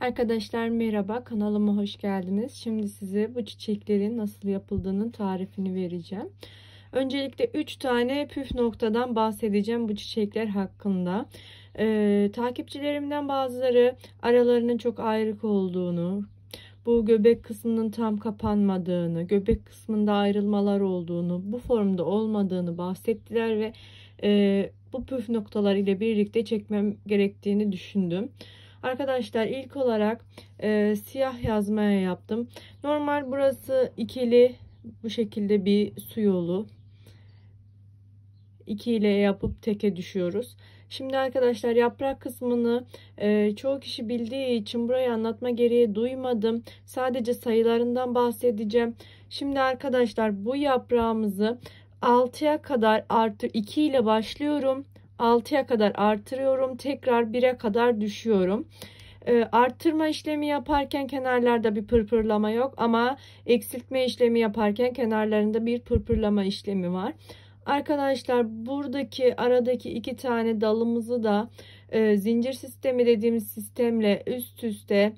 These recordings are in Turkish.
Arkadaşlar merhaba kanalıma hoş geldiniz. Şimdi size bu çiçeklerin nasıl yapıldığının tarifini vereceğim. Öncelikle 3 tane püf noktadan bahsedeceğim bu çiçekler hakkında. Ee, takipçilerimden bazıları aralarının çok ayrık olduğunu, bu göbek kısmının tam kapanmadığını, göbek kısmında ayrılmalar olduğunu, bu formda olmadığını bahsettiler ve e, bu püf noktalar ile birlikte çekmem gerektiğini düşündüm. Arkadaşlar ilk olarak e, siyah yazmaya yaptım. Normal burası ikili bu şekilde bir su yolu. 2 ile yapıp teke düşüyoruz. Şimdi arkadaşlar yaprak kısmını e, çoğu kişi bildiği için burayı anlatma gereği duymadım. Sadece sayılarından bahsedeceğim. Şimdi arkadaşlar bu yaprağımızı 6'ya kadar artı 2 ile başlıyorum. 6'ya kadar artırıyorum. Tekrar 1'e kadar düşüyorum. Ee, arttırma işlemi yaparken kenarlarda bir pırpırlama yok ama eksiltme işlemi yaparken kenarlarında bir pırpırlama işlemi var. Arkadaşlar buradaki aradaki iki tane dalımızı da e, zincir sistemi dediğimiz sistemle üst üste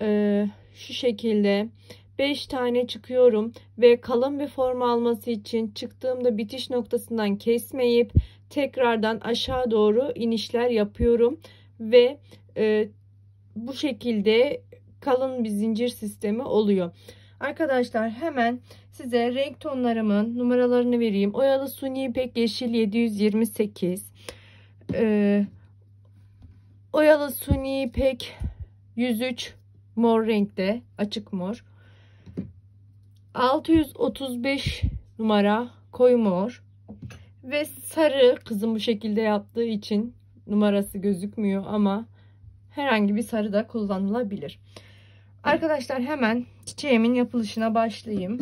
e, şu şekilde 5 tane çıkıyorum ve kalın bir forma alması için çıktığımda bitiş noktasından kesmeyip tekrardan aşağı doğru inişler yapıyorum ve e, bu şekilde kalın bir zincir sistemi oluyor. Arkadaşlar hemen size renk tonlarımın numaralarını vereyim. Oyalı suni ipek yeşil 728. Ee, oyalı suni ipek 103 mor renkte açık mor. 635 numara koyu mor ve sarı kızım bu şekilde yaptığı için numarası gözükmüyor ama herhangi bir sarı da kullanılabilir. Arkadaşlar hemen çiçeğimin yapılışına başlayayım.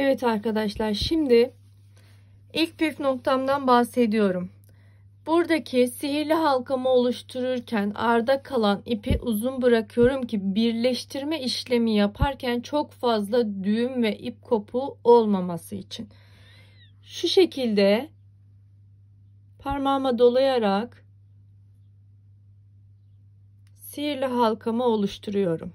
Evet arkadaşlar şimdi ilk püf noktamdan bahsediyorum. Buradaki sihirli halkamı oluştururken arda kalan ipi uzun bırakıyorum ki birleştirme işlemi yaparken çok fazla düğüm ve ip kopuğu olmaması için. Şu şekilde parmağıma dolayarak sihirli halkamı oluşturuyorum.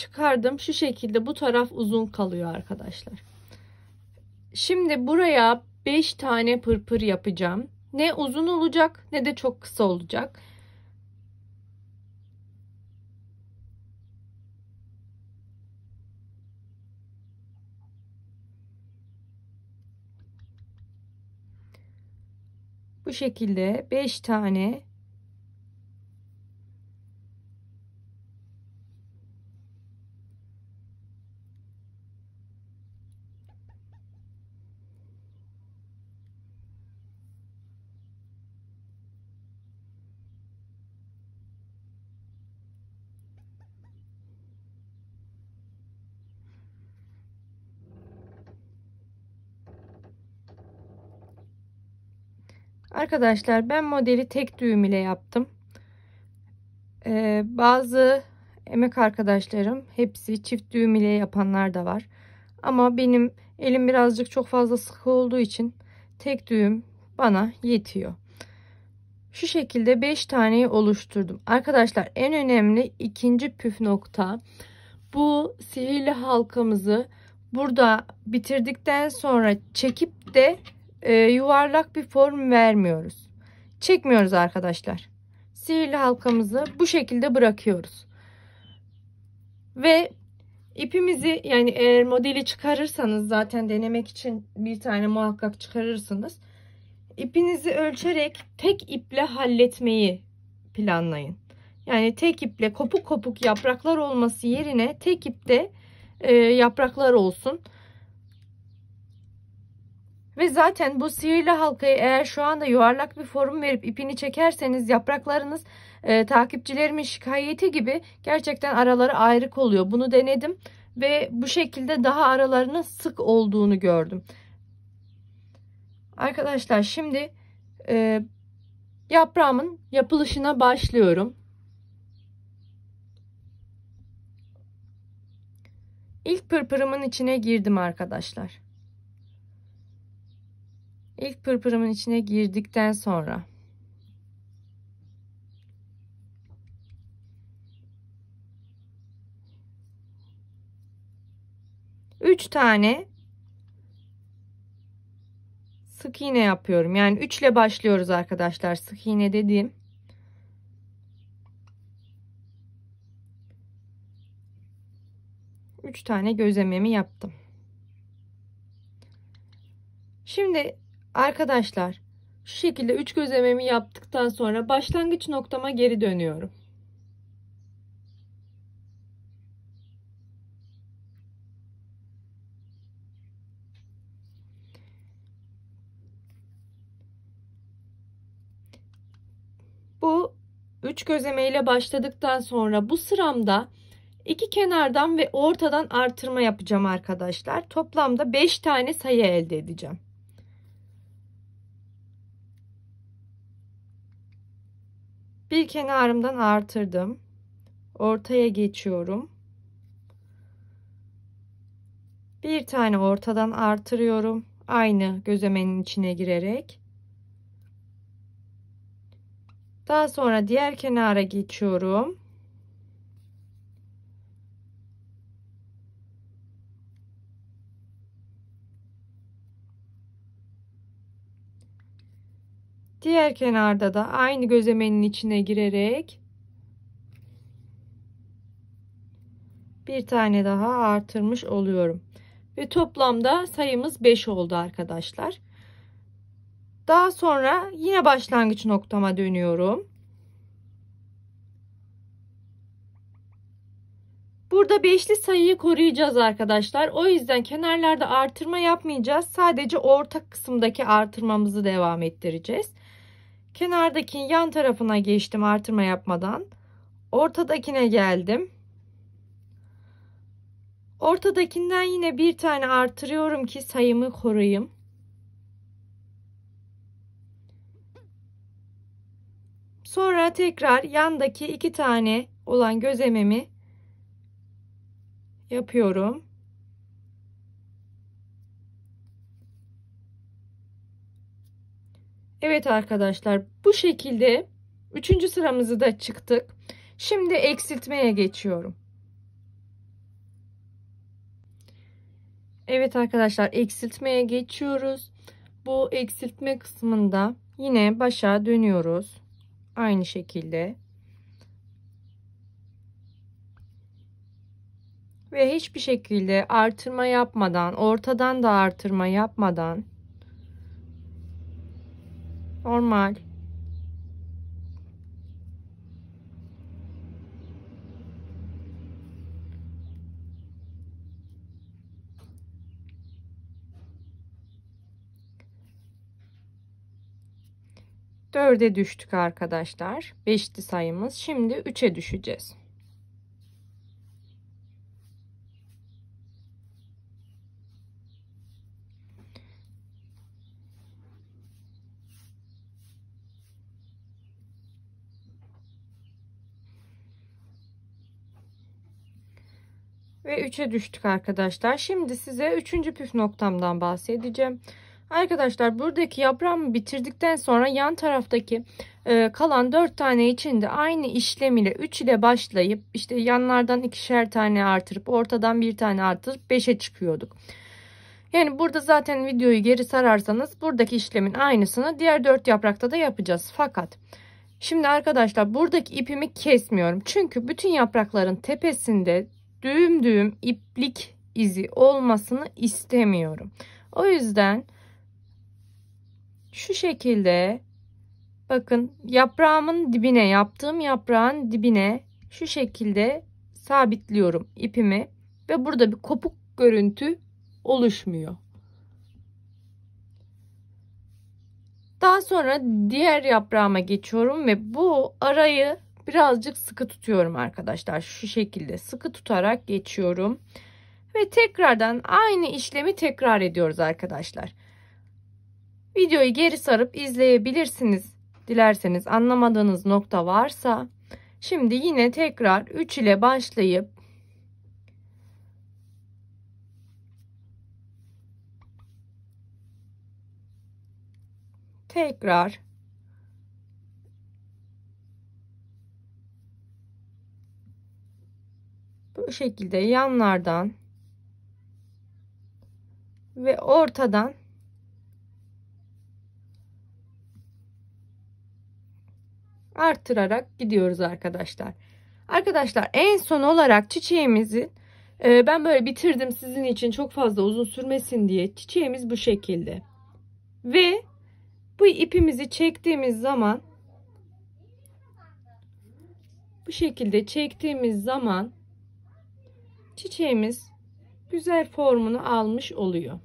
çıkardım. Şu şekilde bu taraf uzun kalıyor arkadaşlar. Şimdi buraya 5 tane pırpır yapacağım. Ne uzun olacak ne de çok kısa olacak. Bu şekilde 5 tane Arkadaşlar ben modeli tek düğüm ile yaptım. Ee, bazı emek arkadaşlarım hepsi çift düğüm ile yapanlar da var. Ama benim elim birazcık çok fazla sıkı olduğu için tek düğüm bana yetiyor. Şu şekilde 5 taneyi oluşturdum. Arkadaşlar en önemli ikinci püf nokta bu sihirli halkamızı burada bitirdikten sonra çekip de e, yuvarlak bir form vermiyoruz. Çekmiyoruz arkadaşlar. Sihirli halkamızı bu şekilde bırakıyoruz. Ve ipimizi yani eğer modeli çıkarırsanız zaten denemek için bir tane muhakkak çıkarırsınız. İpinizi ölçerek tek iple halletmeyi planlayın. Yani tek iple kopuk kopuk yapraklar olması yerine tek ipte e, yapraklar olsun. Ve zaten bu sihirli halkayı eğer şu anda yuvarlak bir form verip ipini çekerseniz yapraklarınız e, takipçilerimin şikayeti gibi gerçekten araları ayrık oluyor. Bunu denedim ve bu şekilde daha aralarının sık olduğunu gördüm. Arkadaşlar şimdi e, yaprağımın yapılışına başlıyorum. İlk pırpırımın içine girdim arkadaşlar. İlk pırpırımın içine girdikten sonra üç tane sık iğne yapıyorum. Yani 3 ile başlıyoruz arkadaşlar. Sık iğne dediğim üç tane gözlememi yaptım. Şimdi Arkadaşlar şu şekilde üç gözlememi yaptıktan sonra başlangıç noktama geri dönüyorum. Bu üç gözleme ile başladıktan sonra bu sıramda iki kenardan ve ortadan artırma yapacağım arkadaşlar. Toplamda 5 tane sayı elde edeceğim. Bir kenarımdan artırdım. Ortaya geçiyorum. Bir tane ortadan artırıyorum. Aynı gözemenin içine girerek. Daha sonra diğer kenara geçiyorum. Diğer kenarda da aynı gözemenin içine girerek bir tane daha artırmış oluyorum. Ve toplamda sayımız 5 oldu arkadaşlar. Daha sonra yine başlangıç noktama dönüyorum. Burada beşli sayıyı koruyacağız arkadaşlar. O yüzden kenarlarda artırma yapmayacağız. Sadece orta kısımdaki artırmamızı devam ettireceğiz. Kenardaki yan tarafına geçtim artırma yapmadan. Ortadakine geldim. Ortadakinden yine bir tane artırıyorum ki sayımı koruyayım. Sonra tekrar yandaki iki tane olan gözememi yapıyorum. Evet arkadaşlar bu şekilde 3. sıramızı da çıktık. Şimdi eksiltmeye geçiyorum. Evet arkadaşlar eksiltmeye geçiyoruz. Bu eksiltme kısmında yine başa dönüyoruz. Aynı şekilde. Ve hiçbir şekilde artırma yapmadan, ortadan da artırma yapmadan Normal. Dörde düştük arkadaşlar. Beşti sayımız. Şimdi üçe düşeceğiz. ve 3'e düştük arkadaşlar. Şimdi size 3. püf noktamdan bahsedeceğim. Arkadaşlar buradaki yaprağımı bitirdikten sonra yan taraftaki e, kalan 4 tane içinde aynı işlem ile 3 ile başlayıp işte yanlardan ikişer tane artırıp ortadan bir tane artırıp 5'e çıkıyorduk. Yani burada zaten videoyu geri sararsanız buradaki işlemin aynısını diğer 4 yaprakta da yapacağız. Fakat şimdi arkadaşlar buradaki ipimi kesmiyorum. Çünkü bütün yaprakların tepesinde düğüm düğüm iplik izi olmasını istemiyorum. O yüzden şu şekilde bakın yaprağımın dibine yaptığım yaprağın dibine şu şekilde sabitliyorum ipimi ve burada bir kopuk görüntü oluşmuyor. Daha sonra diğer yaprağıma geçiyorum ve bu arayı birazcık sıkı tutuyorum arkadaşlar. Şu şekilde sıkı tutarak geçiyorum. Ve tekrardan aynı işlemi tekrar ediyoruz arkadaşlar. Videoyu geri sarıp izleyebilirsiniz. Dilerseniz anlamadığınız nokta varsa. Şimdi yine tekrar 3 ile başlayıp tekrar bu şekilde yanlardan ve ortadan artırarak gidiyoruz arkadaşlar. Arkadaşlar en son olarak çiçeğimizin e, ben böyle bitirdim sizin için çok fazla uzun sürmesin diye çiçeğimiz bu şekilde. Ve bu ipimizi çektiğimiz zaman bu şekilde çektiğimiz zaman çiçeğimiz güzel formunu almış oluyor.